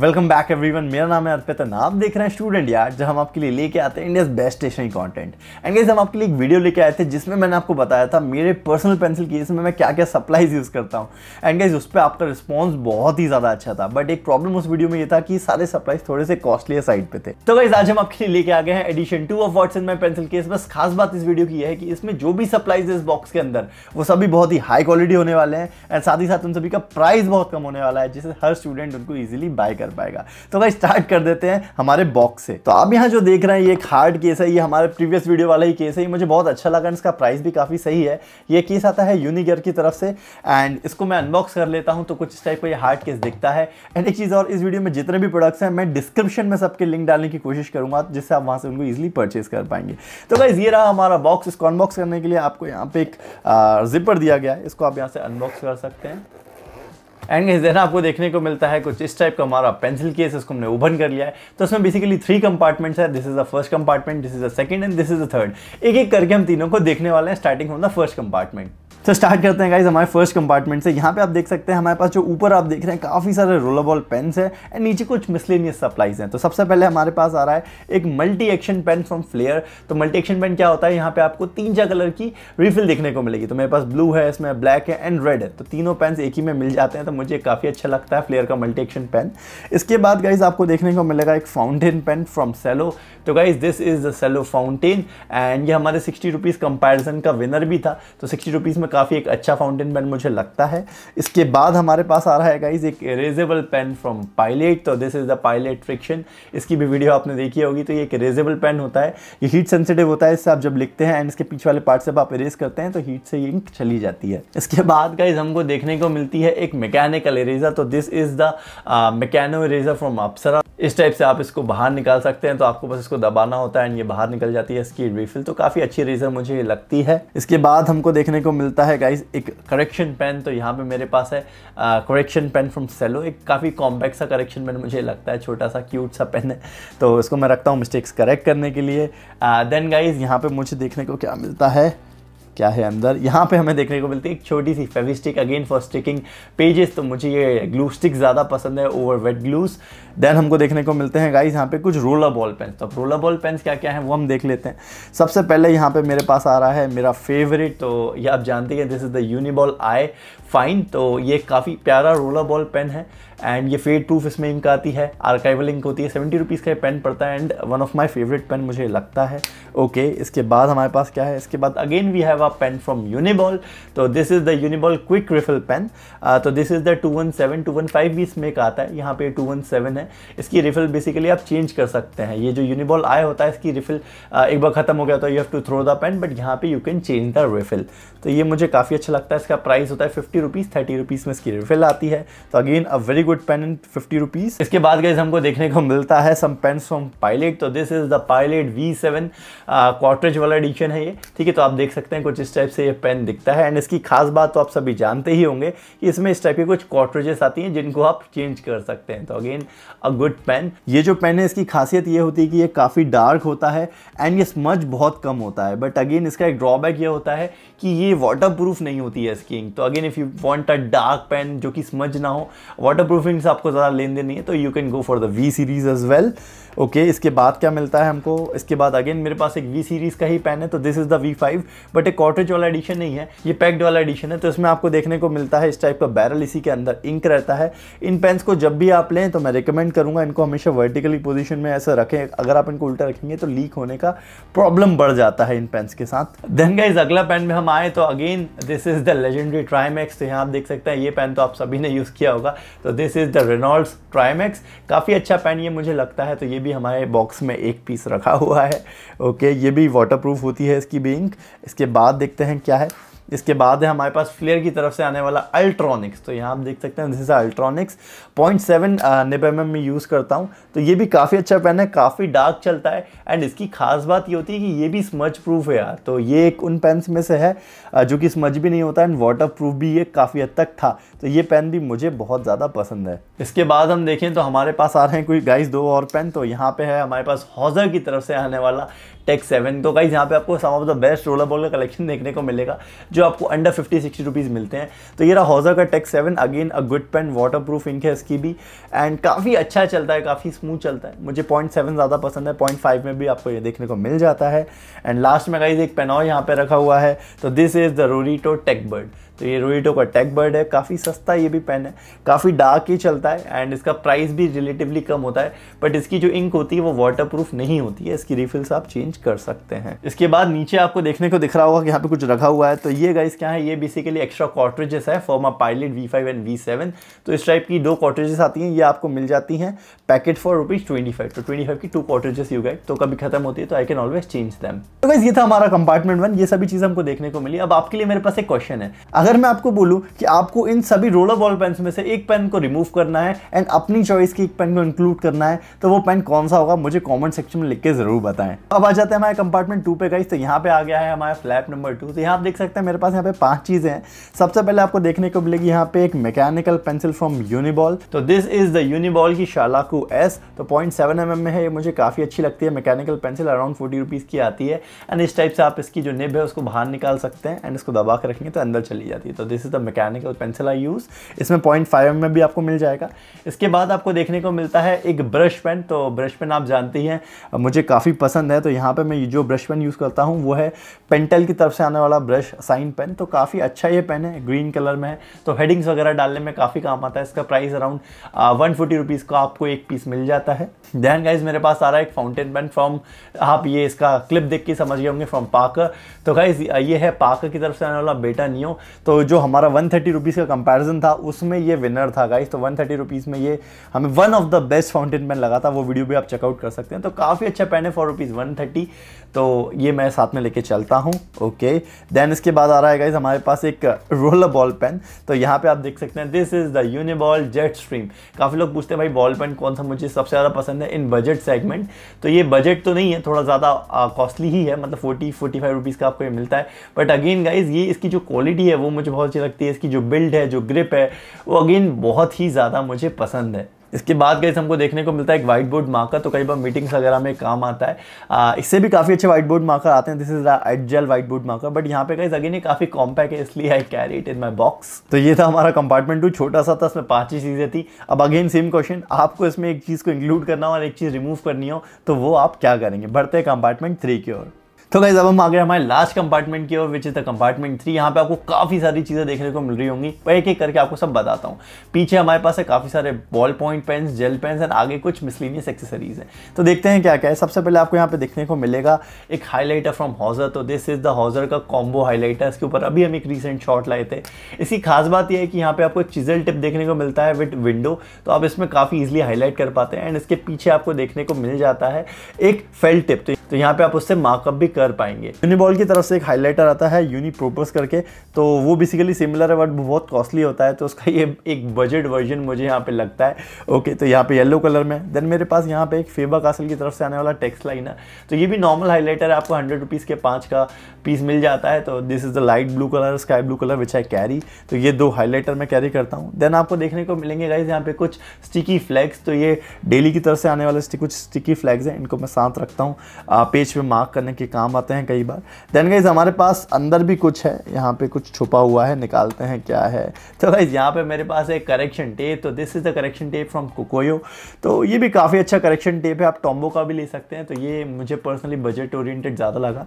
Welcome back everyone मेरा नाम है अर्पित ना आप देख रहे हैं स्टूडेंट यार जब हम आपके लिए लेके आते हैं India's best stationery content and guys हम आपके लिए एक वीडियो लेके आए थे जिसमें मैंने आपको बताया था मेरे पर्सनल पेंसिल केस में मैं क्या क्या सप्लाईज यूज़ करता हूँ एंड गाइज उस पर आपका रिस्पॉन्स बहुत ही ज़्यादा अच्छा था बट एक प्रॉब्लम उस वीडियो में ये था कि सारे सप्लाईज थोड़े से कॉस्टली साइड पर थे तो गाइज आज हम आपके लिए लेके आ गए हैं edition two of what's in my pencil case बस खास बात इस वीडियो की है कि इसमें जो भी सप्लाईज इस बॉक्स के अंदर वो सभी बहुत ही हाई क्वालिटी होने वाले हैं एंड साथ ही साथ उन सभी का प्राइस बहुत कम होने वाला है जिससे हर स्टूडेंट उनको ईजिली बाय कर कर पाएगा तो भाई स्टार्ट कर देते हैं हमारे बॉक्स से तो आप यहाँ जो देख रहे हैं ये एक हार्ड केस है ये हमारे प्रीवियस वीडियो वाला ही केस है ये मुझे बहुत अच्छा लगा इसका प्राइस भी काफ़ी सही है ये केस आता है यूनिगर की तरफ से एंड इसको मैं अनबॉक्स कर लेता हूँ तो कुछ इस टाइप का ये हार्ड केस दिखता है एंड एक चीज़ और इस वीडियो में जितने भी प्रोडक्ट्स हैं मैं डिस्क्रिप्शन में सबके लिंक डालने की कोशिश करूँगा जिससे आप वहाँ से उनको ईजिली परचेज कर पाएंगे तो भाई ये रहा हमारा बॉक्स इसको अनबॉक्स करने के लिए आपको यहाँ पे एक जिपर दिया गया है इसको आप यहाँ से अनबॉक्स कर सकते हैं एंगेज देना आपको देखने को मिलता है कुछ इस टाइप का हमारा पेंसिल केस इसको हमने ओपन कर लिया है तो उसमें बेसिकली थ्री कंपार्टमेंट्स है this is the first compartment this is the second and this is the third एक एक करके हम तीनों को देखने वाले हैं starting from the first compartment तो स्टार्ट करते हैं गाइज हमारे फर्स्ट कंपार्टमेंट से यहाँ पे आप देख सकते हैं हमारे पास जो ऊपर आप देख रहे हैं काफ़ी सारे रोलाबॉल पेन्स हैं एंड नीचे कुछ मिसलेनियस सप्लाइज हैं तो सबसे पहले हमारे पास आ रहा है एक multi action pen from Flair तो मल्टी एक्शन पेन क्या होता है यहाँ पे आपको तीन चार कलर की रिफिल देखने को मिलेगी तो मेरे पास ब्लू है इसमें ब्लैक है एंड रेड है तो तीनों पेन्स एक ही में मिल जाते हैं तो मुझे काफ़ी अच्छा लगता है फ्लेयर का मल्टी एक्शन पेन इसके बाद गाइज आपको देखने को मिलेगा एक फाउंटेन पेन फ्रॉम सेलो तो guys this is the Cello fountain and ये हमारे सिक्सटी रुपीज़ कंपेरिजन का विनर भी था तो सिक्सटी रुपीज़ में काफ़ी एक अच्छा फाउंटेन पेन मुझे लगता है इसके बाद हमारे पास आ रहा है गाइज एक इरेजेबल पेन फ्रॉम पायलेट तो this is the Pilot Frixion इसकी भी वीडियो आपने देखी होगी तो ये एक इरेजेबल पेन होता है ये हीट सेंसिटिव होता है इससे आप जब लिखते हैं एंड इसके पीछे वाले पार्ट से आप इरेज करते हैं तो हीट से इंक चली जाती है इसके बाद गाइज हमको देखने को मिलती है एक मैकेनिकल इरेजर तो this is the Mechano eraser from Apsara इस टाइप से आप इसको बाहर निकाल सकते हैं तो आपको बस इसको दबाना होता है एंड ये बाहर निकल जाती है इसकी रिफिल तो काफ़ी अच्छी इरेजर मुझे लगती है इसके बाद हमको देखने को मिलता मिलता है गाइज एक करेक्शन पेन तो यहाँ पे मेरे पास है करेक्शन पेन फ्रॉम सेलो एक काफ़ी कॉम्पैक्ट सा करेक्शन पेन मुझे लगता है छोटा सा क्यूट सा पेन है तो इसको मैं रखता हूँ मिस्टेक्स करेक्ट करने के लिए देन गाइज यहाँ पर मुझे देखने को क्या मिलता है क्या है अंदर यहाँ पे हमें देखने को मिलती है एक छोटी सी Fevistick again for sticking pages तो मुझे ये ग्लू स्टिक ज़्यादा पसंद है ओवर वेट ग्लूस देन हमको देखने को मिलते हैं गाइज यहाँ पे कुछ रोलर बॉल पेन तो रोलर बॉल पेन्स क्या क्या है वो हम देख लेते हैं सबसे पहले यहाँ पे मेरे पास आ रहा है मेरा फेवरेट तो ये आप जानते हैं this is the Uniball eye fine तो ये काफ़ी प्यारा रोलर बॉल पेन है एंड ये फेड प्रूफ इसमें इंक आती है आर्काइवल इंक होती है सेवेंटी रुपीज़ का ये पेन पड़ता है and one of my favourite pen मुझे लगता है ओके okay, इसके बाद हमारे पास क्या है इसके बाद again we have a pen from Uniball तो this is the Uniball quick refill pen तो this is the two one seven two one five भी इसमें एक आता है यहाँ पे टू वन सेवन है इसकी रिफिल बेसिकली आप चेंज कर सकते हैं ये जो यूनिबॉल आया होता है इसकी रिफिल uh, एक बार ख़त्म हो गया तो you have to throw the pen but यहाँ पे you can change the refill तो ये मुझे काफ़ी अच्छा लगता है इसका प्राइस होता है फिफ्टी रुपीज़ थर्टी रुपीज़ में इसकी रिफिल आती है तो again a very good pen in fifty rupees इसके बाद गए हमको देखने को मिलता है सम पेन फ्रॉम पायलट तो this is the Pilot V seven cartridge वाला एडिशन है ये ठीक है तो आप देख सकते हैं कुछ इस टाइप से ये पेन दिखता है एंड इसकी खास बात तो आप सभी जानते ही होंगे कि इसमें इस टाइप के कुछ क्वार्टरेजेस आती हैं जिनको आप चेंज कर सकते हैं तो अगेन अ गुड पेन ये जो पेन है इसकी खासियत ये होती है कि ये काफ़ी डार्क होता है एंड ये स्मच बहुत कम होता है बट अगेन इसका एक ड्रॉबैक ये होता है कि ये वाटर नहीं होती है इसकी तो again if you want a dark pen जो कि स्मच ना हो वाटर प्रूफिंग से आपको ज़्यादा लेन देन नहीं है तो you can go for the V series as well okay इसके बाद क्या मिलता है हमको इसके बाद अगेन मेरे पास एक वी सीरीज़ का ही पेन है तो this is the V five but एक कॉटेज वाला एडिशन नहीं है ये पैक्ड वाला एडिशन है तो इसमें आपको देखने को मिलता है इस टाइप का बैरल इसी के अंदर इंक रहता है इन पेन्स को जब भी आप लें तो मैं रिकमेंड करूंगा इनको हमेशा वर्टिकली पोजिशन में ऐसा रखें अगर आप इनको उल्टा रखेंगे तो लीक होने का प्रॉब्लम बढ़ जाता है इन पेन्स के साथ देन गाइज अगला पेन में हम आए तो again this is the legendary Trimax तो यहाँ आप देख सकते हैं ये पेन तो आप सभी ने यूज़ किया होगा तो this is the Reynolds Trimax काफ़ी अच्छा पेन ये मुझे लगता है तो ये भी भी हमारे बॉक्स में एक पीस रखा हुआ है ओके ये भी वाटरप्रूफ होती है इसकी बिंक इसके बाद देखते हैं क्या है इसके बाद है हमारे पास फ्लेयर की तरफ से आने वाला अल्ट्रॉनिक्स तो यहाँ आप देख सकते हैं जैसे अल्ट्रॉनिक्स पॉइंट सेवन निब में यूज़ करता हूँ तो ये भी काफ़ी अच्छा पेन है काफ़ी डार्क चलता है एंड इसकी खास बात ये होती है कि ये भी स्मज प्रूफ है यार तो ये एक उन पेन्स में से है जो कि स्मज भी नहीं होता एंड वाटर प्रूफ भी ये काफ़ी हद तक था तो ये पेन भी मुझे बहुत ज़्यादा पसंद है इसके बाद हम देखें तो हमारे पास आ रहे हैं कोई गाइस दो और पेन तो यहाँ पे है हमारे पास हॉजर की तरफ से आने वाला टेक सेवन तो गाइज यहाँ पे आपको some of the best roller ball का कलेक्शन देखने को मिलेगा जो आपको अंडर फिफ्टी सिक्सटी रुपीज़ मिलते हैं तो ये रहा हॉजर का tech seven again a good pen water proof ink है इसकी भी एंड काफ़ी अच्छा चलता है काफ़ी स्मूथ चलता है मुझे पॉइंट सेवन ज़्यादा पसंद है पॉइंट फाइव में भी आपको ये देखने को मिल जाता है एंड लास्ट में गाइज एक पेनॉ यहाँ पर रखा हुआ है तो this is the Rorito tech bird तो ये रोइटो का टेक बर्ड है काफ़ी सस्ता ये भी पेन है काफ़ी डार्क ही चलता है एंड इसका प्राइस भी रिलेटिवली कम होता है बट इसकी जो इंक होती है वो वाटर नहीं होती है इसकी रिफिल्स आप चेंज कर सकते हैं इसके बाद नीचे आपको देखने को दिख रहा होगा कि यहाँ पे कुछ रखा हुआ है तो ये गाइस क्या है ये बेसिकली एक्स्ट्रा कॉटरेजेस है from of Pilot V and V तो इस टाइप की दो कॉटरेजेस आती हैं ये आपको मिल जाती हैं पैकेट फॉर रुपीज़ तो ट्वेंटी की टू कॉटरेजेस यू गेट तो कभी खत्म होती है तो I can always change them तो गाइज ये था हमारा कंपार्टमेंट वन ये सभी चीज़ हमको देखने को मिली अब आपके लिए मेरे पास एक क्वेश्चन है अगर मैं आपको बोलूं कि आपको इन सभी रोलर बॉल पेन में से एक पेन को रिमूव करना है एंड अपनी चॉइस की एक पेन को इंक्लूड करना है तो वो पेन कौन सा होगा मुझे कमेंट सेक्शन में लिख के ज़रूर बताएं अब आ जाते हैं हमारे कंपार्टमेंट टू पे गई तो यहाँ पे आ गया है हमारा फ्लैप नंबर टू तो यहाँ आप देख सकते हैं मेरे पास यहाँ पे पांच चीज़ें हैं सबसे पहले आपको देखने को मिलेगी यहाँ पे एक मैकेनिकल पेंसिल फ्रॉम यूनिबॉल तो दिस इज़ द यूनिबॉल की शालाकू एस तो पॉइंट सेवन mm में है ये मुझे काफ़ी अच्छी लगती है mechanical pencil around forty rupees की आती है एंड इस टाइप से आप इसकी जो निब है उसको बाहर निकाल सकते हैं एंड इसको दबा के रखेंगे तो अंदर चली जाती जाती है तो this is the mechanical pencil I use इसमें पॉइंट फाइव में भी आपको मिल जाएगा इसके बाद आपको देखने को मिलता है एक ब्रश पेन तो ब्रश पेन आप जानती हैं मुझे काफ़ी पसंद है तो यहाँ पर मैं जो ब्रश पेन यूज़ करता हूँ वो है पेंटल की तरफ से आने वाला ब्रश साइन पेन तो काफ़ी अच्छा ये पेन है ग्रीन कलर में है तो हेडिंग्स वगैरह डालने में काफ़ी काम आता है इसका प्राइस अराउंड वन फोर्टी का आपको एक पीस मिल जाता है ध्यान गाइज मेरे पास आ रहा है एक फाउंटेन पेन फ्रॉम आप ये इसका क्लिप देख के समझ गए होंगे फ्रॉम पार्कर तो गाइज ये है पार्कर की तरफ से आने वाला बेटा नियो तो जो हमारा वन थर्टी रुपीज़ का कंपैरिजन था उसमें ये विनर था गाइस तो वन थर्टी रुपीज़ में ये हमें one of the best fountain pen लगा था वो वीडियो भी आप चेकआउट कर सकते हैं तो काफ़ी अच्छा पेन है फॉर रुपीज़ वन थर्टी तो ये मैं साथ में लेके चलता हूँ ओके देन इसके बाद आ रहा है गाइज हमारे पास एक रोलर बॉल पेन तो यहाँ पे आप देख सकते हैं this is the Uniball jet stream काफ़ी लोग पूछते हैं भाई बॉल पेन कौन सा मुझे सबसे ज़्यादा पसंद है इन बजट सेगमेंट तो ये बजट तो नहीं है थोड़ा ज़्यादा कॉस्टली ही है मतलब फोर्टी फोर्टी फाइव रुपीज़ का आपको ये मिलता है बट अगेन गाइज ये इसकी जो क्वालिटी है वो मुझे बहुत अच्छी लगती है इसकी जो बिल्ड है जो ग्रिप है वो अगेन बहुत ही ज़्यादा मुझे पसंद है इसके बाद गई हमको देखने को मिलता है एक वाइट बोर्ड मार्कर तो कई बार मीटिंग्स वगैरह में काम आता है आ, इससे भी काफ़ी अच्छे वाइट बोर्ड मार्कर आते हैं this is the Adgel white board marker but यहाँ पे कहीं अगेन ये काफ़ी कॉम्पैक्ट है इसलिए I carry it in my box तो ये था हमारा कंपार्टमेंट टू छोटा सा था इसमें पाँच ही चीज़ें थी अब अगेन सेम क्वेश्चन आपको इसमें एक चीज़ को इंक्लूड करना हो और एक चीज़ रिमूव करनी हो तो वो आप क्या करेंगे बढ़ते हैं कंपार्टमेंट थ्री की ओर तो गाइज अब हम आगे हमारे लास्ट कंपार्टमेंट की ओर which is the compartment three यहाँ पे आपको काफ़ी सारी चीज़ें देखने को मिल रही होंगी एक एक करके आपको सब बताता हूँ पीछे हमारे पास है काफ़ी सारे ball point pens gel pens and आगे कुछ मिसलिनियस एक्सेसरीज हैं तो देखते हैं क्या क्या है सबसे पहले आपको यहाँ पे देखने को मिलेगा एक हाईलाइटर फ्रॉम हॉजर तो दिस इज़ द हॉजर का कॉम्बो हाईलाइटर इसके ऊपर अभी हम एक रिसेंट शॉट लाए थे इसकी खास बात यह है कि यहाँ पे आपको चिजल टिप देखने को मिलता है विद विंडो तो आप इसमें काफ़ी ईजिली हाईलाइट कर पाते हैं एंड इसके पीछे आपको देखने को मिल जाता है एक फेल टिप तो, तो यहाँ पे आप उससे मार्कअप भी कर पाएंगे यूनिबॉल की तरफ से एक हाईलाइटर आता है यूनिप्रोपस करके तो वो बेसिकली सिमिलर है बट बहुत कॉस्टली होता है तो उसका ये एक बजट वर्जन मुझे यहाँ पे लगता है ओके तो यहाँ पे येलो कलर में देन मेरे पास यहाँ पे एक फेबा कासल की तरफ से आने वाला टेक्स लाइन है तो ये भी नॉर्मल हाईलाइटर है आपको हंड्रेड रुपीज़ के पाँच का पीस मिल जाता है तो this is the light blue colour sky blue colour which I carry तो ये दो हाईलाइटर मैं कैरी करता हूँ देन आपको देखने को मिलेंगे गाइज यहाँ पे कुछ स्टिकी फ्लैग्स तो ये डेली की तरफ से आने वाले कुछ स्टिकी फ्लैग्स हैं इनको मैं साथ रखता हूँ पेज पे मार्क करने के काम काम आते हैं कई बार देन गाइज हमारे पास अंदर भी कुछ है यहाँ पे कुछ छुपा हुआ है निकालते हैं क्या है तो गाइज यहाँ पे मेरे पास एक करेक्शन टेप तो this is the correction tape from Kokuyo तो ये भी काफ़ी अच्छा करेक्शन टेप है आप टॉम्बो का भी ले सकते हैं तो ये मुझे पर्सनली बजट ओरिएंटेड ज़्यादा लगा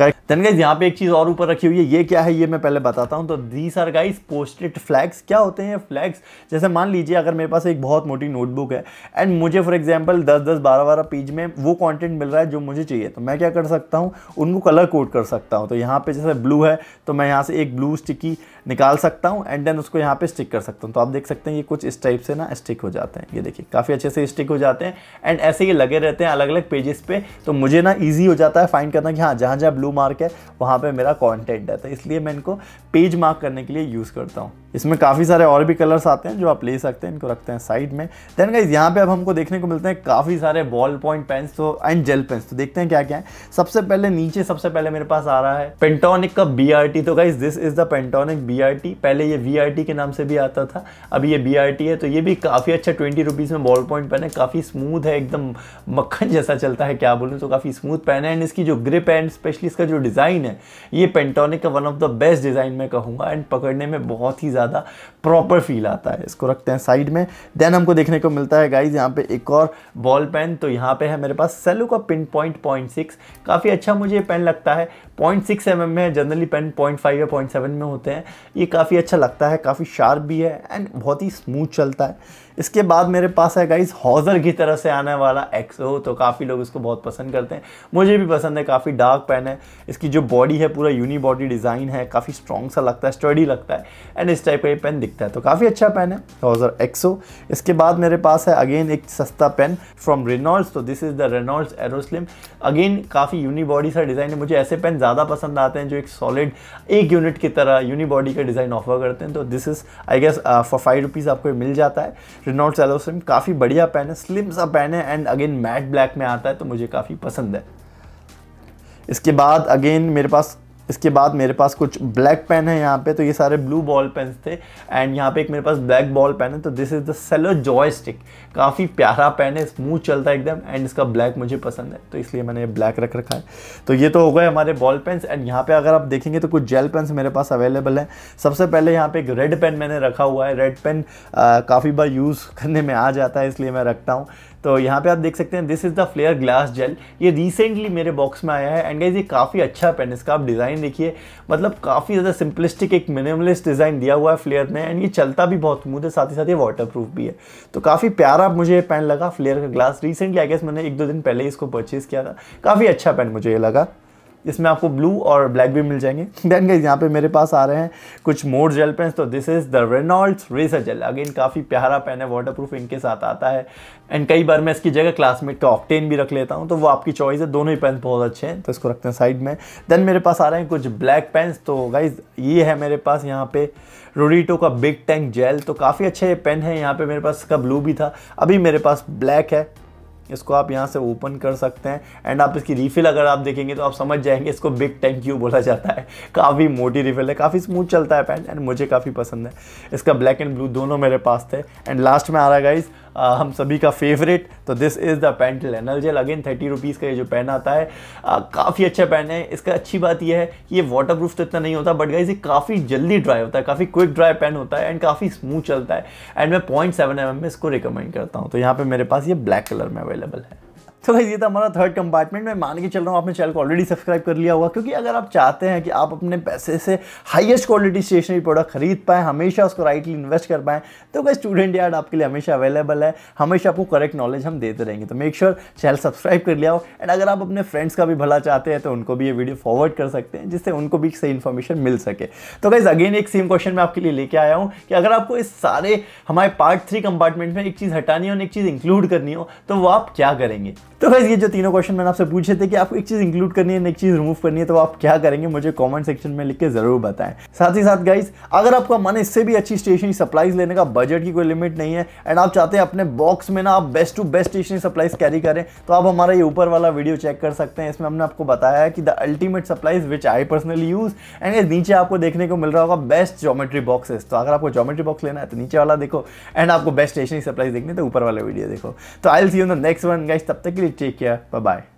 करेक्ट यहाँ पे एक चीज़ और ऊपर रखी हुई है ये क्या है ये मैं पहले बताता हूँ तो these are guys post-it flags क्या होते हैं फ्लैग्स जैसे मान लीजिए अगर मेरे पास एक बहुत मोटी नोटबुक है एंड मुझे फॉर एग्जाम्पल दस दस बारह बारह पेज में वो कॉन्टेंट मिल रहा है जो मुझे चाहिए तो मैं क्या कर सकता हूँ उनको कलर कोड कर सकता हूँ तो यहाँ पर जैसे ब्लू है तो मैं यहाँ से एक ब्लू स्टिकी निकाल सकता हूँ एंड देन उसको यहाँ पे स्टिक कर सकता हूँ तो आप देख सकते हैं ये कुछ इस टाइप से ना स्टिक हो जाते हैं ये देखिए काफ़ी अच्छे से स्टिक हो जाते हैं एंड ऐसे ये लगे रहते हैं अलग अलग पेजेस पे तो मुझे ना ईजी हो जाता है फाइंड करना कि हाँ जहाँ जहाँ ब्लू ब्लू मार्क है वहाँ पे मेरा कॉन्टेंट है तो इसलिए मैं इनको पेज मार्क करने के लिए यूज़ करता हूँ इसमें काफ़ी सारे और भी कलर्स आते हैं जो आप ले सकते हैं इनको रखते हैं साइड में देन गाइज यहाँ पे अब हमको देखने को मिलते हैं काफ़ी सारे बॉल पॉइंट पेन्स तो एंड जेल पेन्स तो देखते हैं क्या क्या है सबसे पहले नीचे सबसे पहले मेरे पास आ रहा है पेंटोनिक का बी तो guys this is the Pentonic B पहले ये वी के नाम से भी आता था अभी ये बी है तो ये भी काफ़ी अच्छा ट्वेंटी रुपीज़ में बॉल पॉइंट पेन है काफ़ी स्मूथ है एकदम मक्खन जैसा चलता है क्या बोलूँ तो काफ़ी स्मूथ पेन है एंड इसकी जो ग्रिप है एंड स्पेशली इसका जो डिज़ाइन है ये पेंटोनिक का one of the best design मैं कहूँगा एंड पकड़ने में बहुत ही ज़्यादा प्रॉपर फील आता है इसको रखते हैं साइड में देन हमको देखने को मिलता है गाइज यहाँ पे एक और बॉल पेन तो यहाँ पे है मेरे पास सेलो का पिन पॉइंट पॉइंट सिक्स काफ़ी अच्छा मुझे ये पेन लगता है पॉइंट सिक्स एम एम में जनरली पेन पॉइंट फाइव या पॉइंट सेवन में होते हैं ये काफ़ी अच्छा लगता है काफ़ी शार्प भी है एंड बहुत ही स्मूथ चलता है इसके बाद मेरे पास है गाइज हॉजर की तरह से आने वाला एक्सो तो काफ़ी लोग इसको बहुत पसंद करते हैं मुझे भी पसंद है काफ़ी डार्क पेन है इसकी जो बॉडी है पूरा यूनी बॉडी डिज़ाइन है काफ़ी स्ट्रॉन्ग सा लगता है स्टडी लगता है एंड इस टाइप का ये पेन दिखता है तो काफ़ी अच्छा पेन है हॉजर एक्सो इसके बाद मेरे पास है अगेन एक सस्ता पेन फ्रॉम रेनॉल्ड्स तो this is the Reynolds Aeroslim again काफ़ी बॉडी सा डिज़ाइन है मुझे ऐसे पेन ज़्यादा पसंद आते हैं जो एक सॉलिड एक यूनिट की तरह बॉडी का डिज़ाइन ऑफर करते हैं तो this is I guess for five rupees आपको मिल जाता है रेनॉल्ड एलो स्लिम काफ़ी बढ़िया पेन है स्लिम सा पेन है एंड अगेन मैट ब्लैक में आता है तो मुझे काफ़ी पसंद है इसके बाद अगेन मेरे पास इसके बाद मेरे पास कुछ ब्लैक पेन है यहाँ पे तो ये सारे ब्लू बॉल पेन थे एंड यहाँ पे एक मेरे पास ब्लैक बॉल पेन है तो this is the Cello joy stick काफ़ी प्यारा पेन है स्मूथ चलता है एकदम एंड इसका ब्लैक मुझे पसंद है तो इसलिए मैंने ये ब्लैक रख रखा है तो ये तो हो गए हमारे बॉल पेन्स एंड यहाँ पर अगर आप देखेंगे तो कुछ जेल पेन्स मेरे पास अवेलेबल हैं सबसे पहले यहाँ पर एक रेड पेन मैंने रखा हुआ है रेड पेन काफ़ी बार यूज़ करने में आ जाता है इसलिए मैं रखता हूँ तो यहाँ पे आप देख सकते हैं this is the Flair glass gel ये रिसेंटली मेरे बॉक्स में आया है एंड गाइज ये काफ़ी अच्छा पेन इसका आप डिज़ाइन देखिए मतलब काफ़ी ज़्यादा सिंपलिस्टिक एक मिनिमलिस्ट डिज़ाइन दिया हुआ है फ्लेयर ने एंड ये चलता भी बहुत स्मूथ है साथ ही साथ ये वाटर भी है तो काफ़ी प्यारा मुझे ये पेन लगा फ्लेयर का ग्लास रिसेंटली आई गेस मैंने एक दो दिन पहले इसको परचेज़ किया था काफ़ी अच्छा पेन मुझे ये लगा इसमें आपको ब्लू और ब्लैक भी मिल जाएंगे देन गाइज यहाँ पे मेरे पास आ रहे हैं कुछ मोर जेल पेन्स तो this is the Reynolds racer gel again काफ़ी प्यारा पेन है वाटर प्रूफ इनके साथ आता है एंड कई बार मैं इसकी जगह क्लासमेट का ऑक्टेन भी रख लेता हूँ तो वो आपकी चॉइस है दोनों ही पेन्स बहुत अच्छे हैं तो इसको रखते हैं साइड में देन मेरे पास आ रहे हैं कुछ ब्लैक पेन्स तो गाइज ये है मेरे पास यहाँ पे रोडीटो का बिग टैंक जेल तो काफ़ी अच्छे पेन है यहाँ पे मेरे पास इसका ब्लू भी था अभी मेरे पास ब्लैक है इसको आप यहाँ से ओपन कर सकते हैं एंड आप इसकी रिफिल अगर आप देखेंगे तो आप समझ जाएंगे इसको बिग टैंक यू बोला जाता है काफ़ी मोटी रिफिल है काफ़ी स्मूथ चलता है पैंट एंड मुझे काफ़ी पसंद है इसका ब्लैक एंड ब्लू दोनों मेरे पास थे एंड लास्ट में आ रहा है गाइज़ आ, हम सभी का फेवरेट तो this is the Pentel Energel gel again thirty rupees का ये जो पेन आता है काफ़ी अच्छा पेन है इसका अच्छी बात यह है कि ये वाटर प्रूफ तो इतना नहीं होता बट गाइज ये काफ़ी जल्दी ड्राई होता है काफ़ी क्विक ड्राई पेन होता है एंड काफ़ी स्मूथ चलता है एंड मैं पॉइंट सेवन एम में इसको रिकमेंड करता हूँ तो यहाँ पर मेरे पास ये ब्लैक कलर में अवेलेबल है तो भाई ये था हमारा थर्ड कंपार्टमेंट मैं मान के चल रहा हूँ आपने चैनल को ऑलरेडी सब्सक्राइब कर लिया होगा क्योंकि अगर आप चाहते हैं कि आप अपने पैसे से हाईएस्ट क्वालिटी स्टेशनरी प्रोडक्ट खरीद पाएँ हमेशा उसको राइटली इन्वेस्ट कर पाएँ तो क्या स्टूडेंट यार्ड आपके लिए हमेशा अवेलेबल है हमेशा आपको करेक्ट नॉलेज हम देते रहेंगे तो मेक श्योर चैनल सब्सक्राइब कर लिया हो एंड अगर आप अपने फ्रेंड्स का भी भला चाहते हैं तो उनको भी ये वीडियो फॉरवर्ड कर सकते हैं जिससे उनको भी सही इन्फॉर्मेशन मिल सके तो गाइज अगेन एक सेम क्वेश्चन मैं आपके लिए लेके आया हूँ कि अगर आपको इस सारे हमारे पार्ट थ्री कंपार्टमेंट में एक चीज़ हटानी हो और एक चीज़ इंक्लूड करनी हो तो वो आप क्या करेंगे तो बस ये जो तीनों क्वेश्चन मैंने आपसे पूछे थे कि आपको एक चीज़ इंक्लूड करनी है एक चीज़ रिमूव करनी है तो आप क्या करेंगे मुझे कमेंट सेक्शन में लिख के ज़रूर बताएं साथ ही साथ गाइज अगर आपका मन इससे भी अच्छी स्टेशनरी सप्लाईज लेने का बजट की कोई लिमिट नहीं है एंड आप चाहते हैं अपने बॉक्स में ना आप best to best stationery supplies carry करें तो आप हमारा ये ऊपर वाला वीडियो चेक कर सकते हैं इसमें हमने आपको बताया है कि the ultimate supplies which I personally use and नीचे आपको देखने को मिल रहा होगा बेस्ट जोमेट्री बॉक्सेस तो अगर आपको जोमेट्री बॉक्स लेना है तो नीचे वाला देखो एंड आपको बेस्ट स्टेशनरी सप्लाईज देखने तो ऊपर वाला वीडियो देखो तो I see you the next one guys तब तक के लिए Take care. Bye bye.